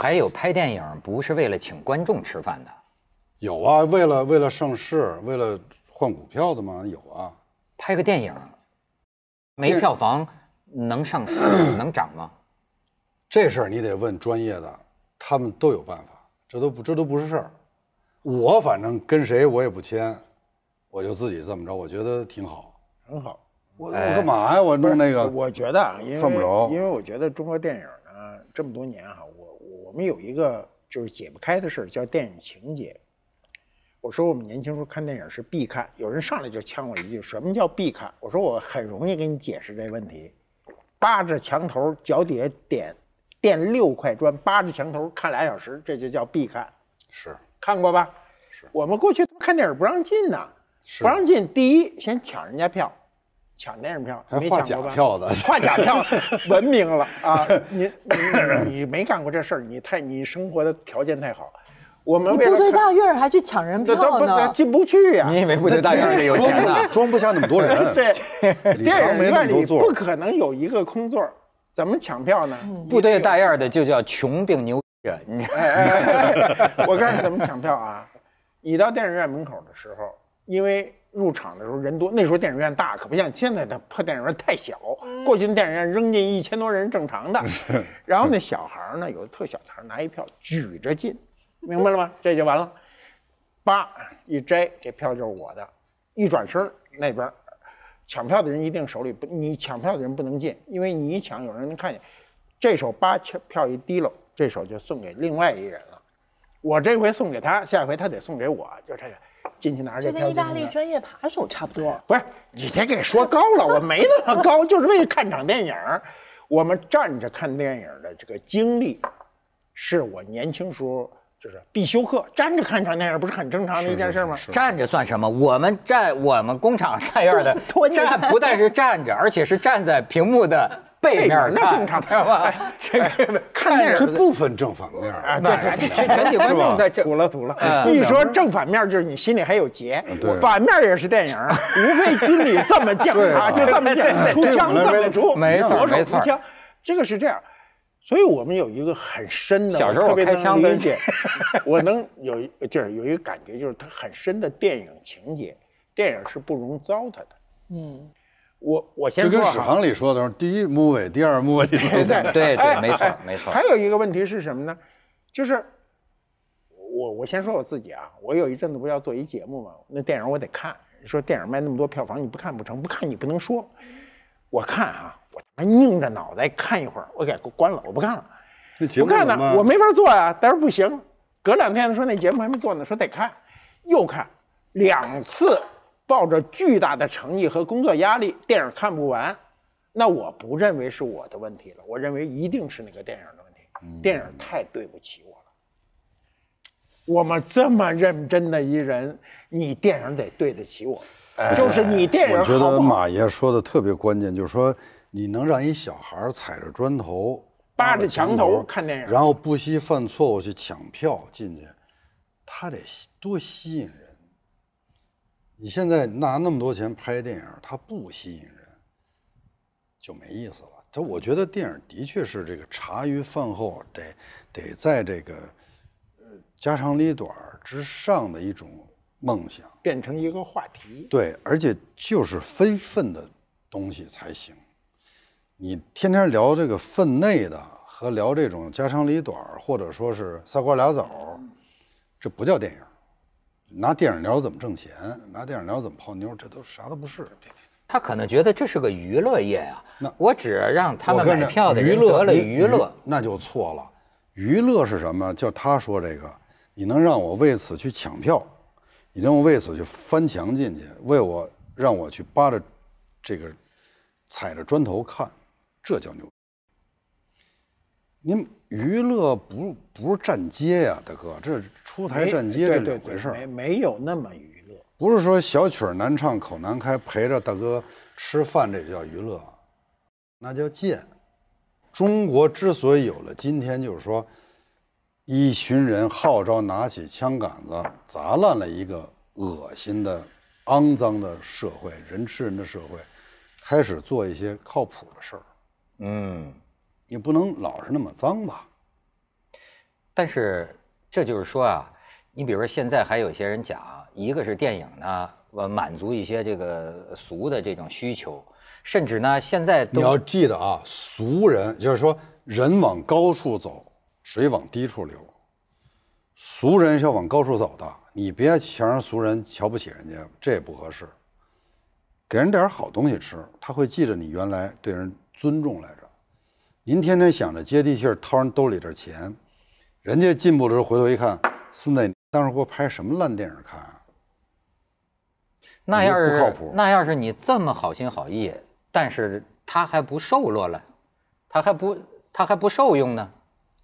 还有拍电影不是为了请观众吃饭的，有啊，为了为了上市，为了换股票的吗？有啊。拍个电影，没票房能上市 能涨吗？这事儿你得问专业的，他们都有办法，这都不这都不是事儿。我反正跟谁我也不签，我就自己这么着，我觉得挺好。很好，我我干嘛呀？我弄那个，我觉得因为因为我觉得中国电影呢这么多年哈。我们有一个就是解不开的事儿，叫电影情节。我说我们年轻时候看电影是必看，有人上来就呛我一句：“什么叫必看？”我说我很容易给你解释这问题：扒着墙头，脚底下点垫六块砖，扒着墙头看俩小时，这就叫必看。是看过吧？是我们过去看电影不让进呢，不让进。第一，先抢人家票。抢电影票还画假票的，画假票文 明了啊！你你你没干过这事儿，你太你生活的条件太好。我们部队大院还去抢人票呢，进不去呀！你以为部队大院里有钱呢？装不下那么多人，电影院里不可能有一个空座，怎么抢票呢？部队大院的就叫穷并牛。我告诉你怎么抢票啊！你到电影院门口的时候，因为。入场的时候人多，那时候电影院大，可不像现在的破电影院太小。过去的电影院扔进一千多人正常的，然后那小孩呢，有特小，孩拿一票举着进，明白了吗？这就完了，叭一摘，这票就是我的。一转身，那边抢票的人一定手里不，你抢票的人不能进，因为你一抢，有人能看见。这手八票票一低了，这手就送给另外一人了。我这回送给他，下回他得送给我，就这个。进去拿去，跟意大利专业扒手差不多。不是你别给说高了，我没那么高，就是为了看场电影。我们站着看电影的这个经历，是我年轻时候就是必修课。站着看场电影不是很正常的一件事吗？站着算什么？我们站我们工厂大院的 站不但是站着，而且是站在屏幕的。背面那正常的看。这看那就不分正反面啊！对，全体观众的。土了土了，一说正反面就是你心里还有结。反面也是电影无非军里这么讲 啊，就这么出枪这么出。没错，没错。这个是这样，所以我们有一个很深的。小时候我开枪理解，我能有就是有一个感觉，就是它很深的电影情节，电影是不容糟蹋的。嗯。我我先说，就跟史航里说的，是第一 i 尾，第二 o 尾。i e 对对，没错没错。还有一个问题是什么呢？就是我我先说我自己啊，我有一阵子不要做一节目嘛，那电影我得看。说电影卖那么多票房，你不看不成，不看你不能说。我看啊，我他妈拧着脑袋看一会儿，我给关了，我不看了。节目不看呢，我没法做啊。但是不行，隔两天说那节目还没做呢，说得看又看两次。抱着巨大的诚意和工作压力，电影看不完，那我不认为是我的问题了。我认为一定是那个电影的问题，电影太对不起我了。我们这么认真的一人，你电影得对得起我，就是你电影。我觉得马爷说的特别关键，就是说你能让一小孩踩着砖头、扒着墙头看电影，然后不惜犯错误去抢票进去，他得多吸引人。你现在拿那么多钱拍电影，它不吸引人，就没意思了。这我觉得电影的确是这个茶余饭后得得在这个，呃，家长里短之上的一种梦想，变成一个话题。对，而且就是非分的东西才行。你天天聊这个分内的和聊这种家长里短或者说是仨瓜俩枣这不叫电影。拿电影聊怎么挣钱？拿电影聊怎么泡妞？这都啥都不是。他可能觉得这是个娱乐业啊。那我只让他们买票的娱乐，娱乐那就错了。娱乐是什么？就他说这个，你能让我为此去抢票，你能我为此去翻墙进去，为我让我去扒着这个踩着砖头看，这叫牛。您娱乐不不是站街呀，大哥，这出台站街这两怎么回事？没没有那么娱乐，不是说小曲难唱口难开，陪着大哥吃饭这就叫娱乐，那叫贱。中国之所以有了今天，就是说，一群人号召拿起枪杆子，砸烂了一个恶心的、肮脏的社会，人吃人的社会，开始做一些靠谱的事儿。嗯。你不能老是那么脏吧？但是这就是说啊，你比如说现在还有些人讲，一个是电影呢，我满足一些这个俗的这种需求，甚至呢现在你要记得啊，俗人就是说人往高处走，水往低处流，俗人是要往高处走的。你别想让俗人瞧不起人家，这也不合适。给人点好东西吃，他会记着你原来对人尊重来着。您天天想着接地气儿掏人兜里的钱，人家进步的时候回头一看，子，你当时给我拍什么烂电影看？啊？那要是不靠谱，那要是你这么好心好意，但是他还不受落了，他还不他还不受用呢？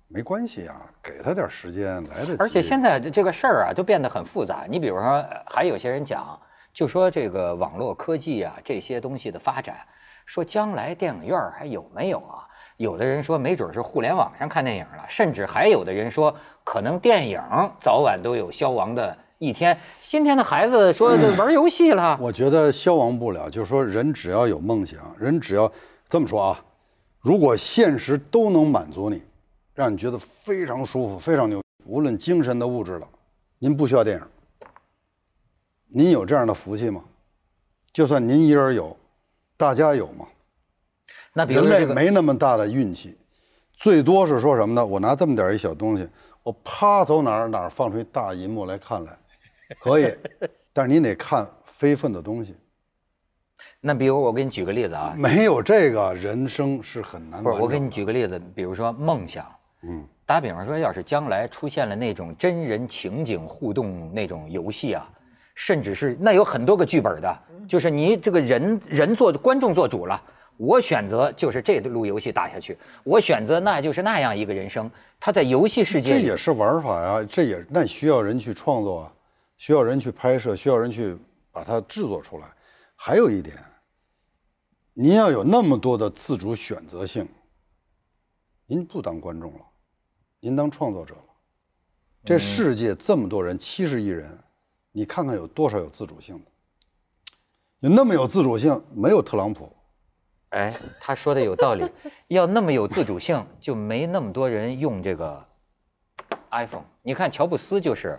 没关系啊，给他点时间来得。而且现在这个事儿啊，都变得很复杂。你比如说，还有些人讲，就说这个网络科技啊这些东西的发展，说将来电影院还有没有啊？有的人说，没准是互联网上看电影了，甚至还有的人说，可能电影早晚都有消亡的一天。今天的孩子说玩游戏了，我觉得消亡不了。就是说，人只要有梦想，人只要这么说啊，如果现实都能满足你，让你觉得非常舒服、非常牛，无论精神的、物质的，您不需要电影，您有这样的福气吗？就算您一人有，大家有吗？那比如人类没那么大的运气，最多是说什么呢？我拿这么点一小东西，我啪走哪儿哪儿放出一大银幕来看来，可以，但是你得看非分的东西。那比如我给你举个例子啊，没有这个人生是很难。不是，我给你举个例子，比如说梦想，嗯，打比方说，要是将来出现了那种真人情景互动那种游戏啊，甚至是那有很多个剧本的，就是你这个人人做观众做主了。我选择就是这路游戏打下去，我选择那就是那样一个人生。他在游戏世界，这也是玩法呀，这也那需要人去创作啊，需要人去拍摄，需要人去把它制作出来。还有一点，您要有那么多的自主选择性，您不当观众了，您当创作者了。这世界这么多人，七十亿人，你看看有多少有自主性的？有那么有自主性，没有特朗普。哎，他说的有道理，要那么有自主性，就没那么多人用这个 iPhone。你看乔布斯就是，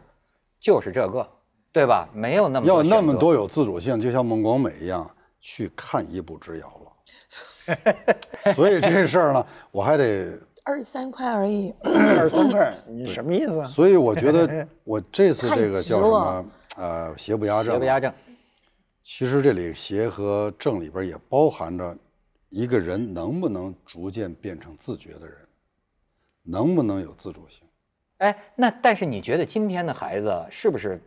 就是这个，对吧？没有那么要那么多有自主性，就像孟广美一样，去看一步之遥了。所以这事儿呢，我还得 二十三块而已，二十三块，你什么意思啊？所以我觉得 我这次这个叫什么？呃，邪不压正。邪不压正。其实这里邪和正里边也包含着。一个人能不能逐渐变成自觉的人，能不能有自主性？哎，那但是你觉得今天的孩子是不是，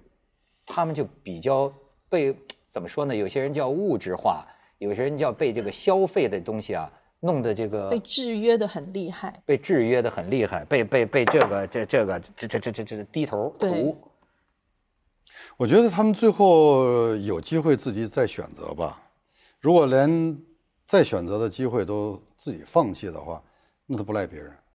他们就比较被怎么说呢？有些人叫物质化，有些人叫被这个消费的东西啊弄得这个被制约的很厉害，被制约的很厉害，被被被这个这这个这这这这这低头族。我觉得他们最后有机会自己再选择吧，如果连。再选择的机会都自己放弃的话，那都不赖别人。